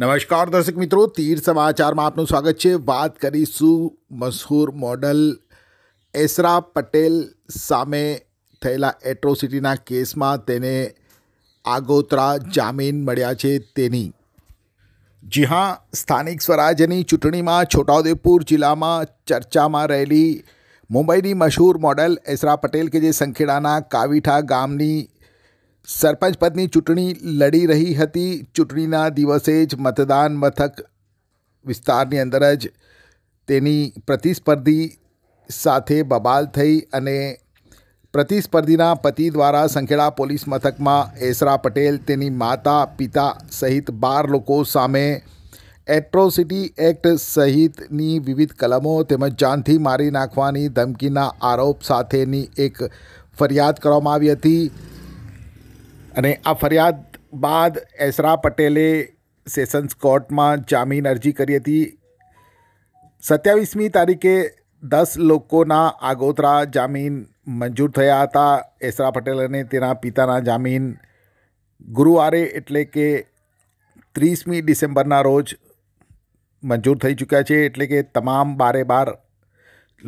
નમસ્કાર દર્શક મિત્રો તીર સમાચારમાં આપનું સ્વાગત છે વાત કરીશું મશહૂર મોડલ એસરા પટેલ સામે થયેલા એટ્રોસિટીના કેસમાં તેને આગોતરા જામીન મળ્યા છે તેની જી હા સ્થાનિક સ્વરાજ્યની ચૂંટણીમાં છોટાઉદેપુર જિલ્લામાં ચર્ચામાં રહેલી મુંબઈની મશહૂર મોડલ એસરા પટેલ કે જે સંખેડાના કાવીઠા ગામની સરપંચ પદની ચૂંટણી લડી રહી હતી ચૂંટણીના દિવસે જ મતદાન મથક વિસ્તારની અંદર જ તેની પ્રતિસ્પર્ધી સાથે બબાલ થઈ અને પ્રતિસ્પર્ધીના પતિ દ્વારા સંખેડા પોલીસ મથકમાં એસરા પટેલ તેની માતા પિતા સહિત બાર લોકો સામે એટ્રોસિટી એક્ટ સહિતની વિવિધ કલમો તેમજ જાનથી મારી નાખવાની ધમકીના આરોપ સાથેની એક ફરિયાદ કરવામાં આવી હતી અને આ ફરિયાદ બાદ એસરા પટેલે સેશન્સ કોર્ટમાં જામીન અરજી કરી હતી સત્યાવીસમી તારીખે દસ લોકોના આગોતરા જામીન મંજૂર થયા હતા એસરા પટેલ અને તેના પિતાના જામીન ગુરુવારે એટલે કે ત્રીસમી ડિસેમ્બરના રોજ મંજૂર થઈ ચૂક્યા છે એટલે કે તમામ બારે બાર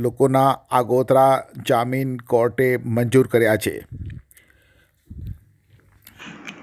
લોકોના આગોતરા જામીન કોર્ટે મંજૂર કર્યા છે